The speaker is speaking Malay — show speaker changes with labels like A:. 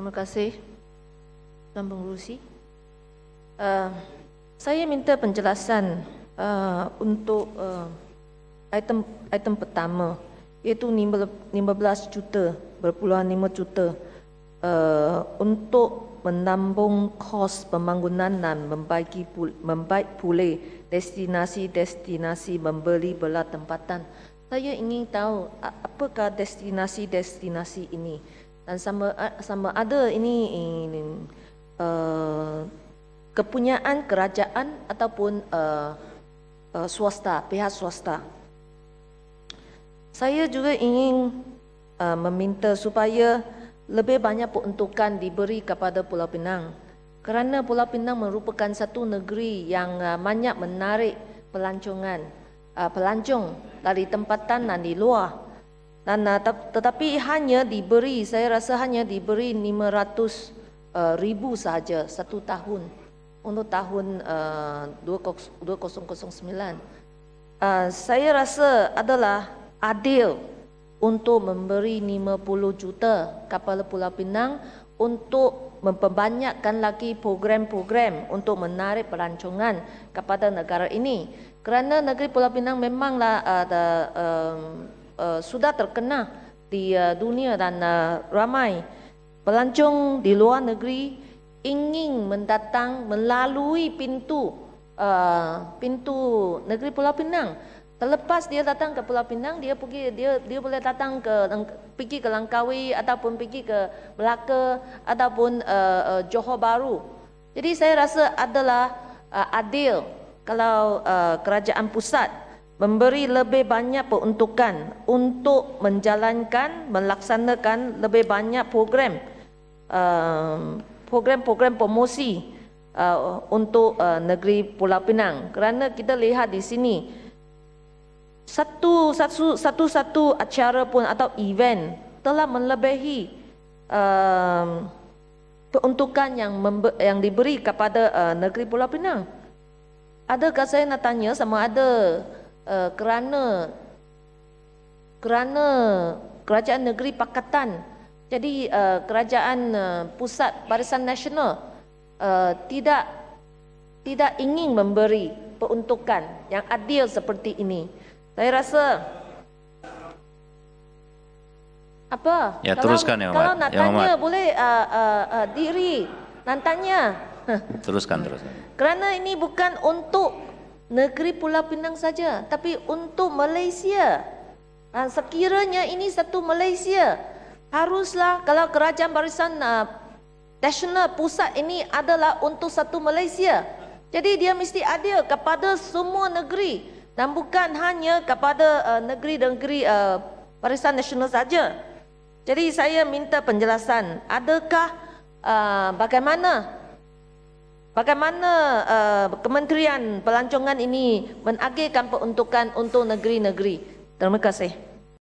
A: Terima kasih Tuan Pengurusi. Uh, saya minta penjelasan uh, untuk uh, item item pertama iaitu 15 juta berpuluhan 5 juta uh, untuk menambung kos pembangunan dan membaiki membaik pulih destinasi-destinasi membeli belah tempatan. Saya ingin tahu apakah destinasi-destinasi ini? dan sama sama ada ini, ini uh, kepunyaan kerajaan ataupun uh, uh, swasta pihak swasta. Saya juga ingin uh, meminta supaya lebih banyak peruntukan diberi kepada Pulau Pinang kerana Pulau Pinang merupakan satu negeri yang uh, banyak menarik pelancongan uh, pelancong dari tempatan dan di luar. Dan tetapi hanya diberi, saya rasa hanya diberi 500 uh, eh, ribu saja satu tahun untuk tahun uh, 2009. Uh, saya rasa adalah adil untuk memberi 50 juta kapal Pulau Pinang untuk memperbanyakkan lagi program-program untuk menarik pelancongan kepada negara ini. Kerana negeri Pulau Pinang memanglah eh, ada uh, Eh, sudah terkena di uh, dunia dan uh, ramai pelancong di luar negeri ingin mendatang melalui pintu uh, pintu negeri Pulau Pinang. Terlepas dia datang ke Pulau Pinang, dia pergi dia dia boleh datang ke pergi ke Langkawi ataupun pergi ke Melaka ataupun uh, uh, Johor Bahru. Jadi saya rasa adalah uh, adil kalau uh, kerajaan pusat memberi lebih banyak peruntukan untuk menjalankan melaksanakan lebih banyak program um, program-program promosi uh, untuk uh, negeri Pulau Pinang kerana kita lihat di sini satu satu acara pun atau event telah melebihi uh, peruntukan yang yang diberi kepada uh, negeri Pulau Pinang. Adakah saya nak tanya sama ada uh, kerana kerana kerajaan negeri pakatan jadi uh, kerajaan uh, pusat barisan nasional uh, tidak tidak ingin memberi peruntukan yang adil seperti ini saya rasa apa ya kalau, teruskan ya kalau nak ya, tanya boleh uh, uh, uh, diri nantanya teruskan teruskan kerana ini bukan untuk negeri Pulau Pinang saja, tapi untuk Malaysia. Ha, sekiranya ini satu Malaysia, haruslah kalau kerajaan barisan ha, nasional pusat ini adalah untuk satu Malaysia. Jadi dia mesti ada kepada semua negeri dan bukan hanya kepada ha, negeri-negeri uh, uh, barisan nasional saja. Jadi saya minta penjelasan, adakah uh, bagaimana Bagaimana uh, Kementerian Pelancongan ini menagihkan peruntukan untuk negeri-negeri? Terima kasih.